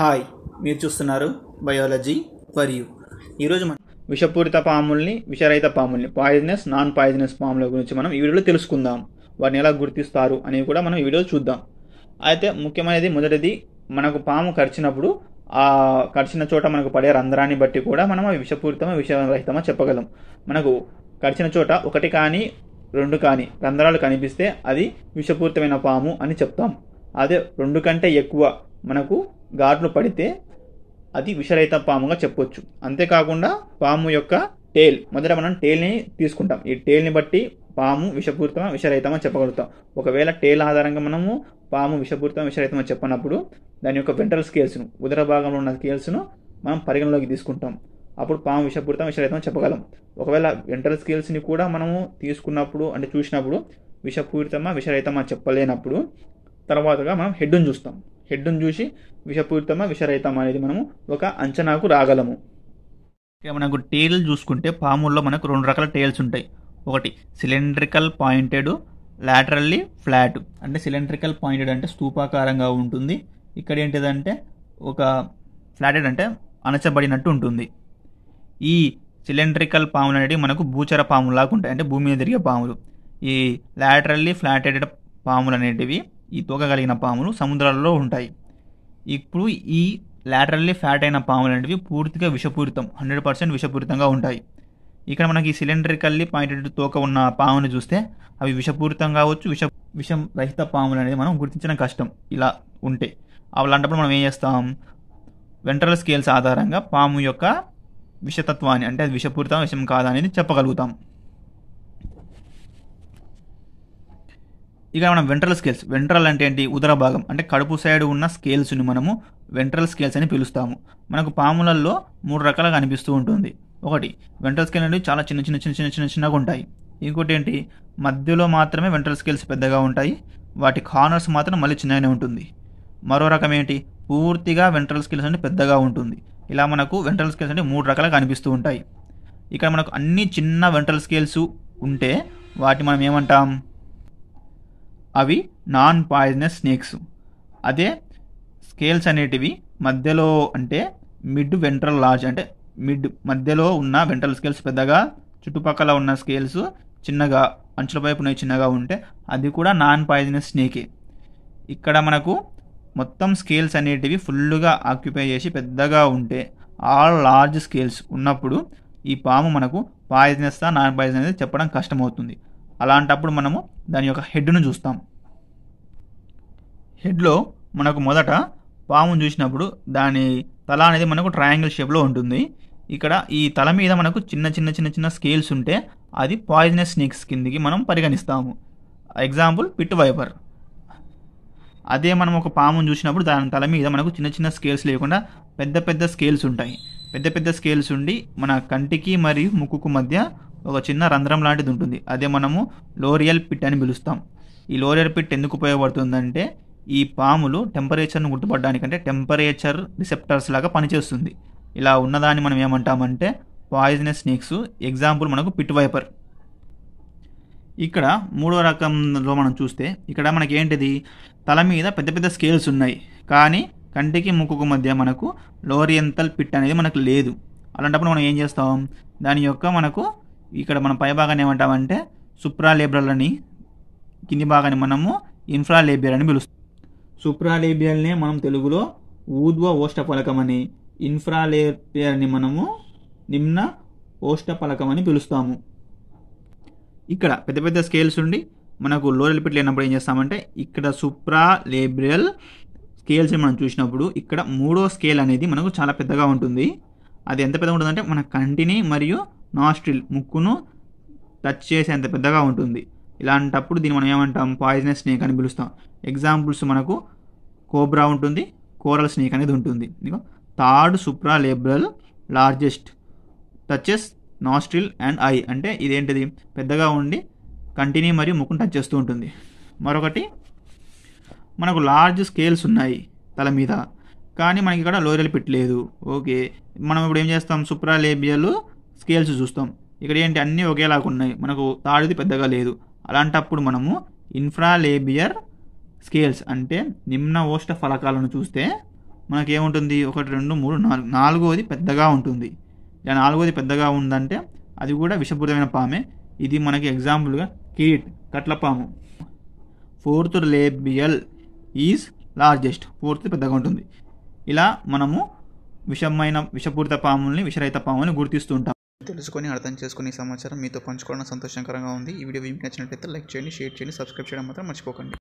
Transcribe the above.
hi మీరు చూస్తున్నారు biology for you ఈరోజు మనం విషపూరిత పాముల్ని విషరహిత పాముల్ని పాయిజనస్ నాన్ పాయిజనస్ పాముల గురించి మనం ఈ వీడియోలో తెలుసుకుందాం వారిని ఎలా గుర్తిస్తారు అనేవి కూడా మనం ఈ వీడియో చూద్దాం అయితే ముఖ్యమైనది మొదటిది మనకు పాము కరిచినప్పుడు ఆ కరిచిన చోట మనకు పడే రంధ్రాన్ని బట్టి కూడా మనం విషపూరితమో విషరహితమో చెప్పగలం మనకు కరిచిన చోట ఒకటి కానీ రెండు కానీ రంధ్రాలు కనిపిస్తే అది విషపూరితమైన పాము అని చెప్తాం అదే రెండు కంటే ఎక్కువ మనకు గాడును పడితే అది విషరహిత పాముగా చెప్పొచ్చు అంతేకాకుండా పాము యొక్క టేల్ మొదట మనం టేల్ని తీసుకుంటాం ఈ టేల్ని బట్టి పాము విషపూరితమా విషరహితమా చెప్పగలుగుతాం ఒకవేళ టేల్ ఆధారంగా మనము పాము విషపూరితమా విషరహితమా చెప్పినప్పుడు దాని యొక్క వెంట్రల్ స్కేల్స్ను ఉదర భాగంలో ఉన్న స్కేల్స్ను మనం పరిగణలోకి తీసుకుంటాం అప్పుడు పాము విషపూరితం విషరహితమా చెప్పగలం ఒకవేళ వెంట్రల్ స్కేల్స్ని కూడా మనము తీసుకున్నప్పుడు అంటే చూసినప్పుడు విషపూరితమా విషరహితమా చెప్పలేనప్పుడు తర్వాతగా మనం హెడ్ను చూస్తాం హెడ్ను చూసి విషపూరితమా విషరహితమా అనేది మనము ఒక అంచనాకు రాగలము ఇక మనకు టేల్ చూసుకుంటే పాముల్లో మనకు రెండు రకాల టేల్స్ ఉంటాయి ఒకటి సిలిండ్రికల్ పాయింటెడ్ లాటరల్లీ ఫ్లాట్ అంటే సిలిండ్రికల్ పాయింటెడ్ అంటే స్థూపాకారంగా ఉంటుంది ఇక్కడ ఏంటిదంటే ఒక ఫ్లాటెడ్ అంటే అణచబడినట్టు ఉంటుంది ఈ సిలిండ్రికల్ పాములు అనేవి మనకు భూచర పాములాగా ఉంటాయి అంటే భూమి మీద తిరిగే పాములు ఈ లాటరల్లీ ఫ్లాటెడ్ పాములు అనేటివి ఈ తోక కలిగిన పాములు సముద్రాలలో ఉంటాయి ఇప్పుడు ఈ లాటరల్లీ ఫ్యాట్ అయిన పాములు అనేవి పూర్తిగా విషపూరితం హండ్రెడ్ పర్సెంట్ విషపూరితంగా ఉంటాయి ఇక్కడ మనకి సిలిండ్రికల్లీ పాయింట్ తోక ఉన్న పాముని చూస్తే అవి విషపూరితం కావచ్చు విష విషం రహిత పాములు అనేది మనం గుర్తించడం కష్టం ఇలా ఉంటే అలాంటప్పుడు మనం ఏం చేస్తాం వెంట్రల్ స్కేల్స్ ఆధారంగా పాము యొక్క విషతత్వాన్ని అంటే అది విషపూరితం విషం కాదా అనేది చెప్పగలుగుతాం ఇక మనం వెంట్రల్ స్కేల్స్ వెంట్రల్ అంటే ఏంటి ఉదర భాగం అంటే కడుపు సైడ్ ఉన్న స్కేల్స్ని మనము వెంట్రల్ స్కేల్స్ అని పిలుస్తాము మనకు పాములల్లో మూడు రకాలుగా కనిపిస్తూ ఉంటుంది ఒకటి వెంట్రల్ స్కేల్ అనేవి చాలా చిన్న చిన్న చిన్న చిన్న చిన్న చిన్నగా ఉంటాయి ఇంకోటి ఏంటి మధ్యలో మాత్రమే వెంట్రల్ స్కేల్స్ పెద్దగా ఉంటాయి వాటి కార్నర్స్ మాత్రం మళ్ళీ చిన్నగానే ఉంటుంది మరో రకం ఏంటి పూర్తిగా వెంట్రల్ స్కేల్స్ అంటే పెద్దగా ఉంటుంది ఇలా మనకు వెంట్రల్ స్కేల్స్ అంటే మూడు రకాలుగా కనిపిస్తూ ఉంటాయి ఇక్కడ మనకు అన్ని చిన్న వెంట్రల్ స్కేల్స్ ఉంటే వాటి మనం ఏమంటాం అవి నాన్ పాయిజనస్ స్నేక్స్ అదే స్కేల్స్ అనేటివి మధ్యలో అంటే మిడ్ వెంట్రల్ లార్జ్ అంటే మిడ్ మధ్యలో ఉన్న వెంట్రల్ స్కేల్స్ పెద్దగా చుట్టుపక్కల ఉన్న స్కేల్స్ చిన్నగా అంచుల వైపున చిన్నగా ఉంటే అది కూడా నాన్ పాయిజనస్ స్నేకే ఇక్కడ మనకు మొత్తం స్కేల్స్ అనేటివి ఫుల్గా ఆక్యుపై చేసి పెద్దగా ఉంటే ఆల్ లార్జ్ స్కేల్స్ ఉన్నప్పుడు ఈ పాము మనకు పాయిజనస్ నాన్ పాయిజన్ అనేది చెప్పడం కష్టమవుతుంది అలాంటప్పుడు మనము దాని యొక్క హెడ్ను చూస్తాం హెడ్లో మనకు మొదట పామును చూసినప్పుడు దాని తల అనేది మనకు ట్రయాంగిల్ షేప్లో ఉంటుంది ఇక్కడ ఈ తల మీద మనకు చిన్న చిన్న చిన్న చిన్న స్కేల్స్ ఉంటే అది పాయిజనస్ స్నేక్స్ కిందికి మనం పరిగణిస్తాము ఎగ్జాంపుల్ పిట్ వైపర్ అదే మనం ఒక పామును చూసినప్పుడు దాని తల మీద మనకు చిన్న చిన్న స్కేల్స్ లేకుండా పెద్ద పెద్ద స్కేల్స్ ఉంటాయి పెద్ద పెద్ద స్కేల్స్ ఉండి మన కంటికి మరియు ముక్కుకు మధ్య ఒక చిన్న రంధ్రం లాంటిది ఉంటుంది అదే మనము లోరియల్ పిట్ అని పిలుస్తాం ఈ లోరియల్ పిట్ ఎందుకు ఉపయోగపడుతుందంటే ఈ పాములు టెంపరేచర్ను గుర్తుపడడానికంటే టెంపరేచర్ రిసెప్టర్స్ లాగా పనిచేస్తుంది ఇలా ఉన్నదాన్ని మనం ఏమంటామంటే పాయిజనస్ స్నేక్స్ ఎగ్జాంపుల్ మనకు పిట్ వైపర్ ఇక్కడ మూడో రకంలో మనం చూస్తే ఇక్కడ మనకి ఏంటిది తల మీద పెద్ద పెద్ద స్కేల్స్ ఉన్నాయి కానీ కంటికి ముక్కుకు మధ్య మనకు లోరియంతల్ పిట్ అనేది మనకు లేదు అలాంటప్పుడు మనం ఏం చేస్తాం దాని యొక్క మనకు ఇక్కడ మనం పై భాగాన్ని ఏమంటామంటే సుప్రాలేబ్రల్ అని కింది భాగాన్ని మనము ఇన్ఫ్రాలేబియల్ అని పిలుస్తాం సుప్రాలేబియల్నే మనం తెలుగులో ఊర్ధ్వ ఓష్టఫలకం అని ఇన్ఫ్రాలేబియల్ని మనము నిమ్న ఓష్టఫలకం అని పిలుస్తాము ఇక్కడ పెద్ద పెద్ద స్కేల్స్ ఉండి మనకు లోర్ ఎలిపిట్ లేనప్పుడు ఏం చేస్తామంటే ఇక్కడ సుప్రాలేబ్రియల్ స్కేల్స్ని మనం చూసినప్పుడు ఇక్కడ మూడో స్కేల్ అనేది మనకు చాలా పెద్దగా ఉంటుంది అది ఎంత పెద్దగా ఉంటుందంటే మన కంటిని మరియు నాస్ట్రిల్ ముక్కును టచ్ చేసేంత పెద్దగా ఉంటుంది ఇలాంటప్పుడు దీన్ని మనం ఏమంటాం పాయిజనస్ స్నేక్ అని పిలుస్తాం ఎగ్జాంపుల్స్ మనకు కోబ్రా ఉంటుంది కోరల్ స్నేక్ అనేది ఉంటుంది third supra labial largest touches nostril and eye అంటే ఇదేంటిది పెద్దగా ఉండి కంటిన్యూ మరియు ముక్కును టచ్ చేస్తూ ఉంటుంది మరొకటి మనకు లార్జ్ స్కేల్స్ ఉన్నాయి తల మీద కానీ మనకి ఇక్కడ లోయరల్ పెట్టలేదు ఓకే మనం ఇప్పుడు ఏం చేస్తాం సుప్రా లేబియలు స్కేల్స్ చూస్తాం ఇక్కడ ఏంటి అన్నీ ఒకేలాగా ఉన్నాయి మనకు తాడిది పెద్దగా లేదు అలాంటప్పుడు మనము ఇన్ఫ్రాలేబియర్ స్కేల్స్ అంటే నిమ్న ఓష్ట ఫలకాలను చూస్తే ఏముంటుంది ఒకటి రెండు మూడు నాలుగు నాలుగోది పెద్దగా ఉంటుంది ఇలా నాలుగోది పెద్దగా ఉందంటే అది కూడా విషపూరితమైన పామే ఇది మనకి ఎగ్జాంపుల్గా కీట్ కట్లపాము fourth labial is largest fourth పెద్దగా ఉంటుంది ఇలా మనము విషమైన విషపూరిత పాముల్ని విషరహిత పాముల్ని గుర్తిస్తుంటాం తెలుసుకొని అర్థం చేసుకుని సమాచారం మీతో పంచుకోవడం సంతోషకరంగా ఉంది ఈ వీడియో మీకు నచ్చినట్లయితే లైక్ చేయండి షేర్ చేయండి సబ్స్క్రైబ్ చేయడం మాత్రం మర్చిపోకండి